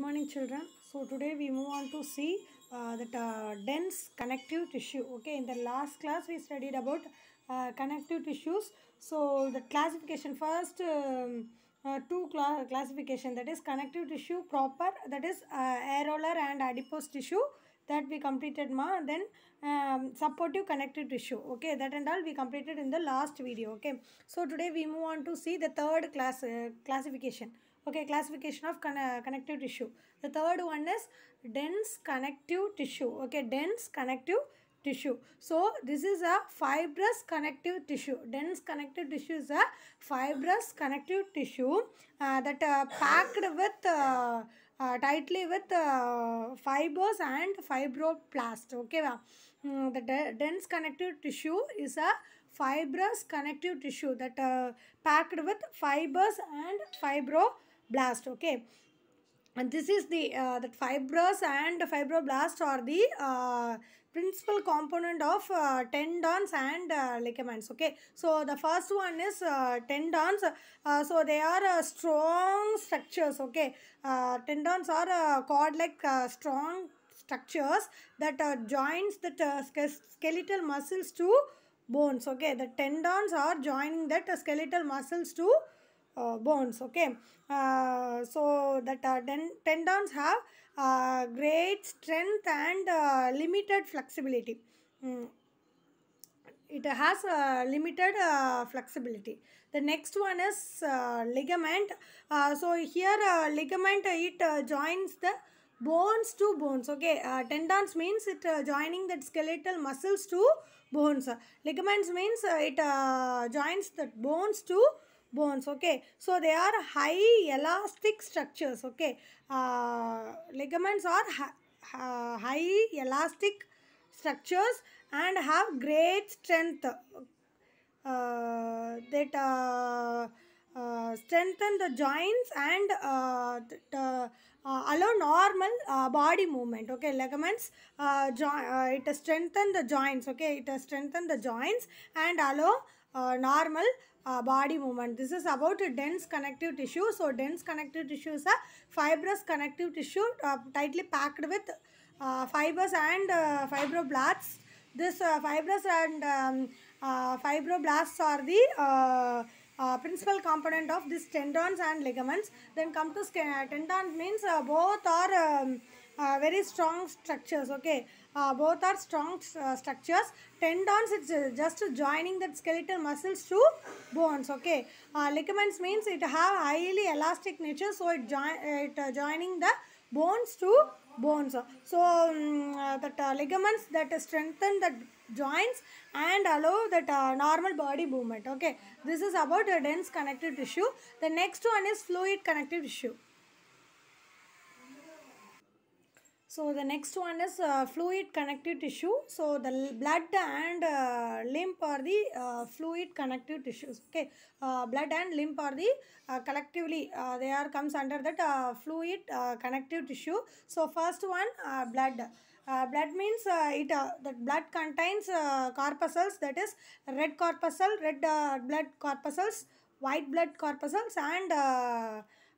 good morning children so today we move on to see uh, that uh, dense connective tissue okay in the last class we studied about uh, connective tissues so the classification first um, uh, two cl classification that is connective tissue proper that is uh, areolar and adipose tissue that we completed ma then um, supportive connective tissue okay that and all we completed in the last video okay so today we move on to see the third class uh, classification Okay, classification of con uh, connective tissue. The third one is dense connective tissue. Okay, dense connective tissue. So, this is a fibrous connective tissue. Dense connective tissue is a fibrous connective tissue uh, that uh, packed with uh, uh, tightly with uh, fibers and fibroblast. Okay, mm, the de dense connective tissue is a fibrous connective tissue that uh, packed with fibers and fibro blast okay and this is the uh, that fibrous and fibroblast are the uh, principal component of uh, tendons and uh, ligaments okay so the first one is uh, tendons uh, so they are strong structures okay tendons are cord like strong structures that joins the skeletal muscles to bones okay the tendons are joining that skeletal muscles to uh, bones okay uh, so that uh, ten tendons have uh, great strength and uh, limited flexibility mm. it has uh, limited uh, flexibility the next one is uh, ligament uh, so here uh, ligament it uh, joins the bones to bones okay uh, tendons means it uh, joining the skeletal muscles to bones ligaments means uh, it uh, joins the bones to bones okay so they are high elastic structures okay uh, ligaments are uh, high elastic structures and have great strength uh, that uh, uh, strengthen the joints and uh, the, allow normal body movement okay ligaments it strengthen the joints okay it strengthen the joints and allow normal uh, body movement. This is about dense connective tissue. So dense connective tissue is a fibrous connective tissue uh, tightly packed with uh, fibers and uh, fibroblasts. This uh, fibers and um, uh, fibroblasts are the uh, uh, principal component of these tendons and ligaments. Then come to uh, tendon means uh, both are um, uh, very strong structures okay uh, both are strong uh, structures tendons it's uh, just joining that skeletal muscles to bones okay uh, ligaments means it have highly elastic nature so it, join, it joining the bones to bones so um, that ligaments that strengthen the joints and allow that normal body movement okay this is about the dense connective tissue the next one is fluid connective tissue So the next one is uh, fluid connective tissue. So the blood and uh, lymph are the uh, fluid connective tissues. Okay, uh, blood and lymph are the uh, collectively uh, they are comes under that fluid connective tissue. So first one blood. blood means it that blood contains corpuscles that is red corpuscle, red blood corpuscles, white blood corpuscles and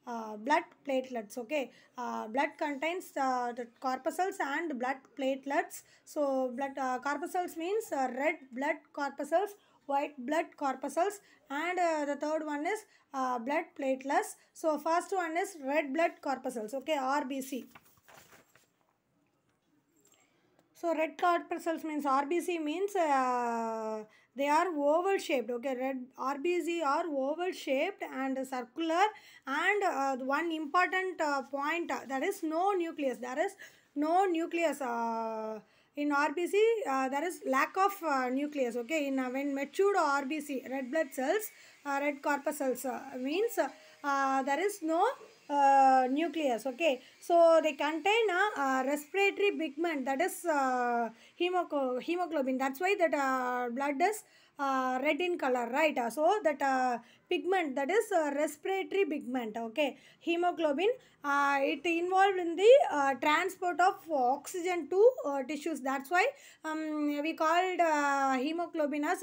uh, blood platelets okay uh, blood contains uh, the corpuscles and blood platelets so blood corpuscles means red blood corpuscles white blood corpuscles and uh, the third one is uh, blood platelets so first one is red blood corpuscles okay rbc so red corpuscles cells means RBC means uh, they are oval shaped. Okay, red RBC are oval shaped and circular and uh, one important uh, point uh, that is no nucleus. There is no nucleus. Uh, in RBC, uh, there is lack of uh, nucleus. Okay, in uh, when matured RBC, red blood cells, uh, red corpuscles uh, means there is no nucleus okay so they contain a, respiratory pigment that is uh, hemoglobin that's why that uh, blood is uh, red in color right uh, so that uh, pigment that is uh, respiratory pigment okay hemoglobin uh, it involved in the uh, transport of oxygen to uh, tissues that's why um, we called hemoglobin as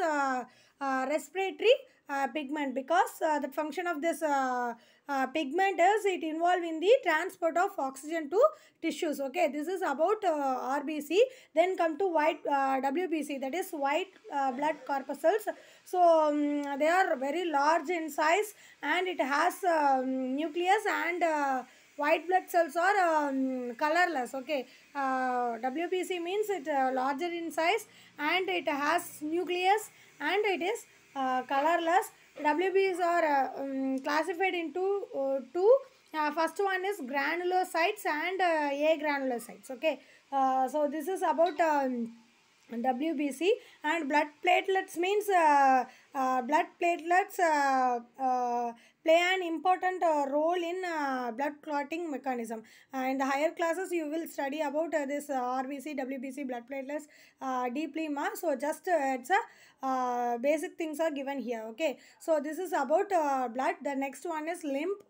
respiratory uh, pigment because uh, the function of this uh, pigment is it involved in the transport of oxygen to tissues okay this is about RBC then come to white WBC that is white blood corpuscles so um, they are very large in size and it has um, nucleus and white blood cells are um, colorless okay uh, WBC means it uh, larger in size and it has nucleus and it is uh, colorless WBs are uh, um, classified into uh, two uh, first one is granulocytes and uh, granulocytes. okay uh, so this is about um, WBC and blood platelets means uh, blood platelets play an important uh, role in uh, blood clotting mechanism. Uh, in the higher classes, you will study about this RBC, WBC, blood platelets deeply. Ma. So, just it's a basic things are given here. Okay. So, this is about blood. The next one is lymph